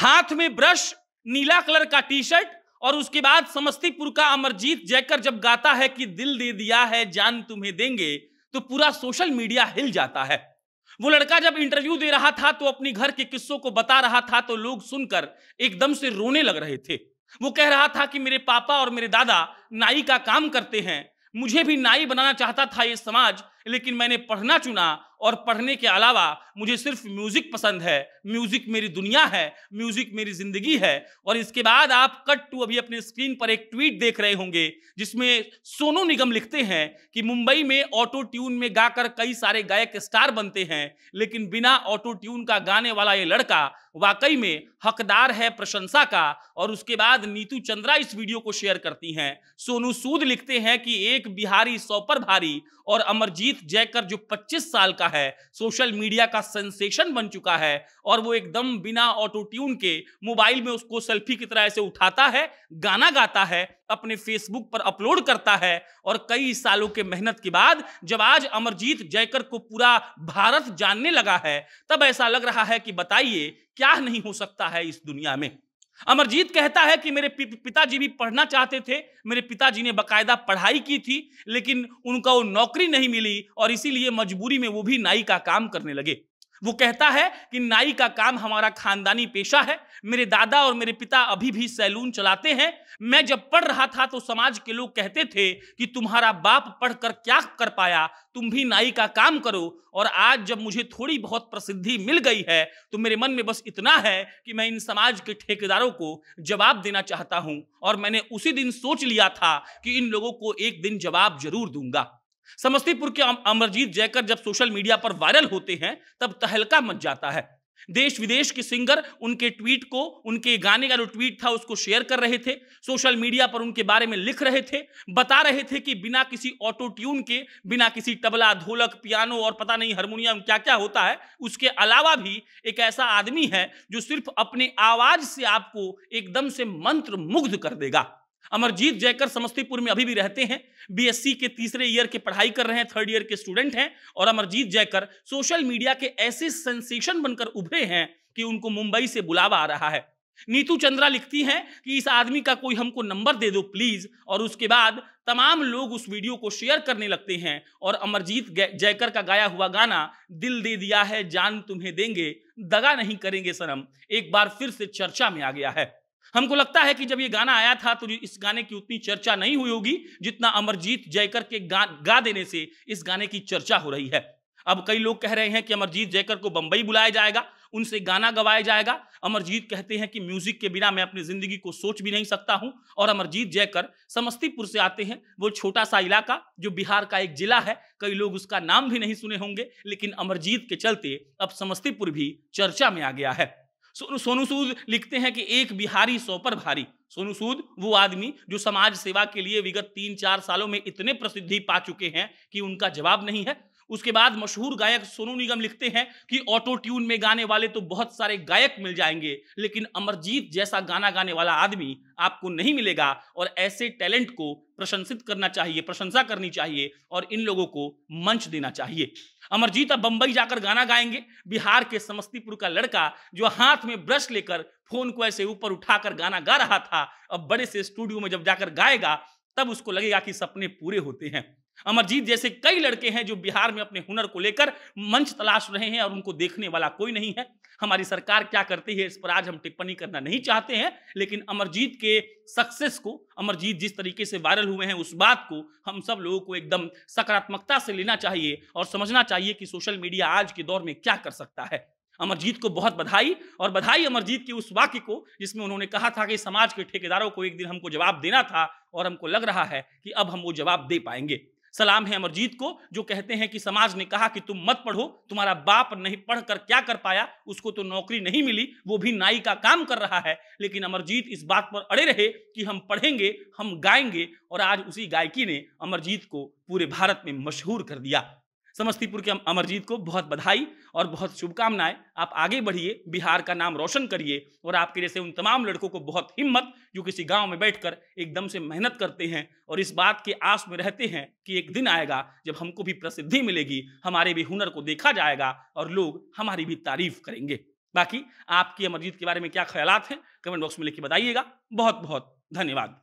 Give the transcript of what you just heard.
हाथ में ब्रश नीला कलर का टी शर्ट और उसके बाद समस्तीपुर का अमरजीत जयकर जब गाता है कि दिल दे दिया है जान तुम्हें देंगे तो पूरा सोशल मीडिया हिल जाता है वो लड़का जब इंटरव्यू दे रहा था तो अपने घर के किस्सों को बता रहा था तो लोग सुनकर एकदम से रोने लग रहे थे वो कह रहा था कि मेरे पापा और मेरे दादा नाई का काम करते हैं मुझे भी नाई बनाना चाहता था ये समाज लेकिन मैंने पढ़ना चुना और पढ़ने के अलावा मुझे सिर्फ म्यूज़िक पसंद है म्यूज़िक मेरी दुनिया है म्यूज़िक मेरी ज़िंदगी है और इसके बाद आप कट टू अभी अपने स्क्रीन पर एक ट्वीट देख रहे होंगे जिसमें सोनू निगम लिखते हैं कि मुंबई में ऑटो ट्यून में गाकर कई सारे गायक स्टार बनते हैं लेकिन बिना ऑटो ट्यून का गाने वाला ये लड़का वाकई में हकदार है प्रशंसा का और उसके बाद नीतू चंद्रा इस वीडियो को शेयर करती हैं सोनू सूद लिखते हैं कि एक बिहारी सौ पर भारी और अमरजीत जयकर जो 25 साल का है सोशल मीडिया का सेंसेशन बन चुका है और वो एकदम बिना ऑटो ट्यून के मोबाइल में उसको सेल्फी की तरह ऐसे उठाता है गाना गाता है अपने फेसबुक पर अपलोड करता है और कई सालों के मेहनत के बाद जब आज अमरजीत जयकर को पूरा भारत जानने लगा है तब ऐसा लग रहा है कि बताइए क्या नहीं हो सकता है इस दुनिया में अमरजीत कहता है कि मेरे पिताजी भी पढ़ना चाहते थे मेरे पिताजी ने बकायदा पढ़ाई की थी लेकिन उनका वो नौकरी नहीं मिली और इसीलिए मजबूरी में वो भी नाई का काम करने लगे वो कहता है कि नाई का काम हमारा खानदानी पेशा है मेरे दादा और मेरे पिता अभी भी सैलून चलाते हैं मैं जब पढ़ रहा था तो समाज के लोग कहते थे कि तुम्हारा बाप पढ़कर क्या कर पाया तुम भी नाई का काम करो और आज जब मुझे थोड़ी बहुत प्रसिद्धि मिल गई है तो मेरे मन में बस इतना है कि मैं इन समाज के ठेकेदारों को जवाब देना चाहता हूँ और मैंने उसी दिन सोच लिया था कि इन लोगों को एक दिन जवाब जरूर दूंगा समस्तीपुर के अमरजीत जयकर जब सोशल मीडिया पर वायरल होते हैं तब तहलका मच जाता है देश विदेश के सिंगर उनके ट्वीट को उनके गाने का जो ट्वीट था उसको शेयर कर रहे थे सोशल मीडिया पर उनके बारे में लिख रहे थे बता रहे थे कि बिना किसी ऑटो ट्यून के बिना किसी तबला ढोलक पियानो और पता नहीं हारमोनियम क्या क्या होता है उसके अलावा भी एक ऐसा आदमी है जो सिर्फ अपने आवाज से आपको एकदम से मंत्र मुग्ध कर देगा अमरजीत जयकर समस्तीपुर में अभी भी रहते हैं बीएससी के तीसरे ईयर के पढ़ाई कर रहे हैं थर्ड ईयर के स्टूडेंट हैं और अमरजीत जयकर सोशल मीडिया के ऐसे सेंसेशन बनकर उभरे हैं कि उनको मुंबई से बुलावा आ रहा है नीतू चंद्रा लिखती हैं कि इस आदमी का कोई हमको नंबर दे दो प्लीज और उसके बाद तमाम लोग उस वीडियो को शेयर करने लगते हैं और अमरजीत जयकर का गाया हुआ गाना दिल दे दिया है जान तुम्हें देंगे दगा नहीं करेंगे सनम एक बार फिर से चर्चा में आ गया है हमको लगता है कि जब ये गाना आया था तो इस गाने की उतनी चर्चा नहीं हुई होगी जितना अमरजीत जयकर के गा, गा देने से इस गाने की चर्चा हो रही है अब कई लोग कह रहे हैं कि अमरजीत जयकर को बंबई बुलाया जाएगा उनसे गाना गवाया जाएगा अमरजीत कहते हैं कि म्यूजिक के बिना मैं अपनी जिंदगी को सोच भी नहीं सकता हूं और अमरजीत जयकर समस्तीपुर से आते हैं वो छोटा सा इलाका जो बिहार का एक जिला है कई लोग उसका नाम भी नहीं सुने होंगे लेकिन अमरजीत के चलते अब समस्तीपुर भी चर्चा में आ गया है सोनू सूद लिखते हैं कि एक बिहारी सौ पर भारी सोनू सूद वो आदमी जो समाज सेवा के लिए विगत तीन चार सालों में इतने प्रसिद्धि पा चुके हैं कि उनका जवाब नहीं है उसके बाद मशहूर गायक सोनू निगम लिखते हैं कि ऑटो ट्यून में गाने वाले तो बहुत सारे गायक मिल जाएंगे लेकिन अमरजीत जैसा गाना गाने वाला आदमी आपको नहीं मिलेगा और ऐसे टैलेंट को प्रशंसित करना चाहिए प्रशंसा करनी चाहिए और इन लोगों को मंच देना चाहिए अमरजीत अब बंबई जाकर गाना गाएंगे बिहार के समस्तीपुर का लड़का जो हाथ में ब्रश लेकर फोन को ऐसे ऊपर उठाकर गाना गा रहा था अब बड़े से स्टूडियो में जब जाकर गाएगा तब उसको लगेगा कि सपने पूरे होते हैं अमरजीत जैसे कई लड़के हैं जो बिहार में अपने हुनर को लेकर मंच तलाश रहे हैं और उनको देखने वाला कोई नहीं है हमारी सरकार क्या करती है इस पर आज हम टिप्पणी करना नहीं चाहते हैं लेकिन अमरजीत के सक्सेस को अमरजीत जिस तरीके से वायरल हुए हैं उस बात को हम सब लोगों को एकदम सकारात्मकता से लेना चाहिए और समझना चाहिए कि सोशल मीडिया आज के दौर में क्या कर सकता है अमरजीत को बहुत बधाई और बधाई अमरजीत के उस वाक्य को जिसमें उन्होंने कहा था कि समाज के ठेकेदारों को एक दिन हमको जवाब देना था और हमको लग रहा है कि अब हम वो जवाब दे पाएंगे सलाम है अमरजीत को जो कहते हैं कि समाज ने कहा कि तुम मत पढ़ो तुम्हारा बाप नहीं पढ़कर क्या कर पाया उसको तो नौकरी नहीं मिली वो भी नाई का काम कर रहा है लेकिन अमरजीत इस बात पर अड़े रहे कि हम पढ़ेंगे हम गाएंगे और आज उसी गायकी ने अमरजीत को पूरे भारत में मशहूर कर दिया समस्तीपुर के अमरजीत को बहुत बधाई और बहुत शुभकामनाएं आप आगे बढ़िए बिहार का नाम रोशन करिए और आपके जैसे उन तमाम लड़कों को बहुत हिम्मत जो किसी गांव में बैठकर एकदम से मेहनत करते हैं और इस बात के आस में रहते हैं कि एक दिन आएगा जब हमको भी प्रसिद्धि मिलेगी हमारे भी हुनर को देखा जाएगा और लोग हमारी भी तारीफ करेंगे बाकी आपकी अमरजीत के बारे में क्या ख्याल हैं कमेंट बॉक्स में लिख के बताइएगा बहुत बहुत धन्यवाद